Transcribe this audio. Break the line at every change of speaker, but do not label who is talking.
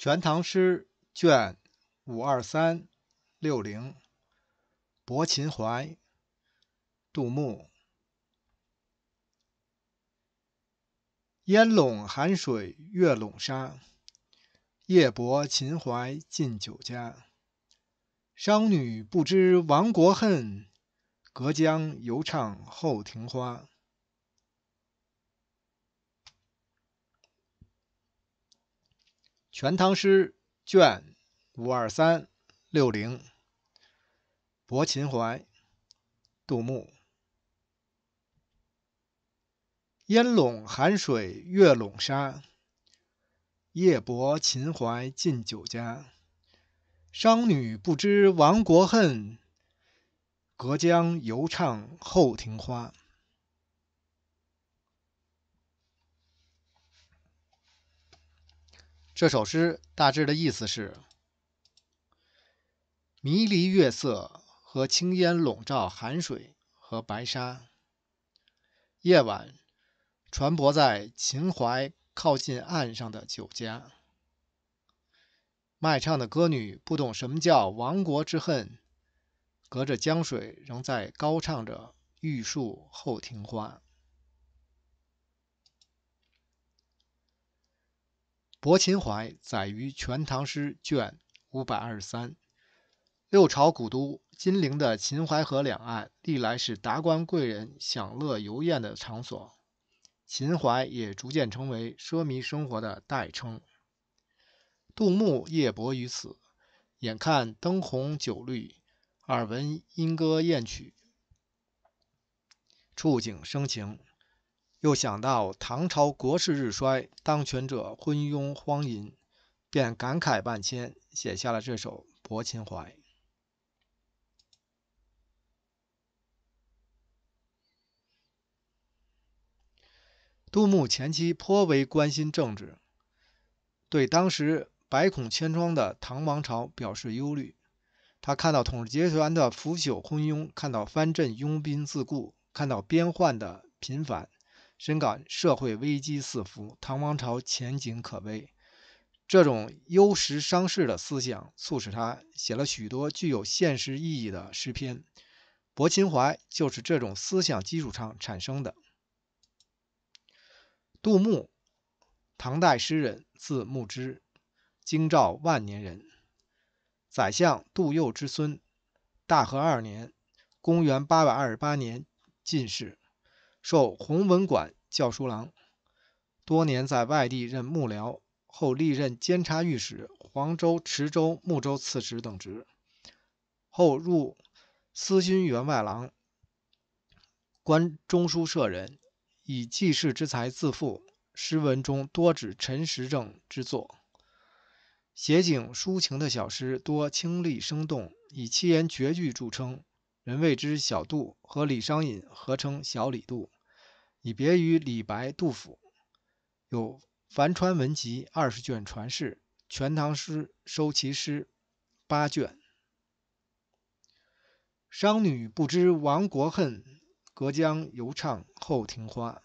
《全唐诗》卷五二三六零《泊秦淮》，杜牧：烟笼寒水，月笼沙，夜泊秦淮近酒家。商女不知亡国恨，隔江犹唱后庭花。《全唐诗》卷五二三六零《泊秦淮》，杜牧：烟笼寒水，月笼沙。夜泊秦淮近酒家。商女不知亡国恨，隔江犹唱后庭花。这首诗大致的意思是：迷离月色和青烟笼罩寒水和白沙，夜晚，船舶在秦淮靠近岸上的酒家，卖唱的歌女不懂什么叫亡国之恨，隔着江水仍在高唱着《玉树后庭花》。《泊秦淮》载于《全唐诗》卷五百二十三。六朝古都金陵的秦淮河两岸，历来是达官贵人享乐游宴的场所，秦淮也逐渐成为奢靡生活的代称。杜牧夜泊于此，眼看灯红酒绿，耳闻莺歌燕曲，触景生情。又想到唐朝国势日衰，当权者昏庸荒淫，便感慨万千，写下了这首《泊秦淮》。杜牧前期颇为关心政治，对当时百孔千疮的唐王朝表示忧虑。他看到统治集团的腐朽昏庸，看到藩镇拥兵自固，看到边患的频繁。深感社会危机四伏，唐王朝前景可危，这种忧时伤事的思想促使他写了许多具有现实意义的诗篇，《泊秦淮》就是这种思想基础上产生的。杜牧，唐代诗人，字牧之，京兆万年人，宰相杜佑之孙，大和二年（公元828年）进士。授弘文馆教书郎，多年在外地任幕僚后，历任监察御史、黄州、池州、睦州刺史等职，后入司勋员外郎，官中书舍人，以济世之才自负，诗文中多指陈时政之作，写景抒情的小诗多清丽生动，以七言绝句著称。人谓之小杜，和李商隐合称小李杜，以别于李白、杜甫。有《樊川文集》二十卷传世，《全唐诗》收其诗八卷。商女不知亡国恨，隔江犹唱后庭花。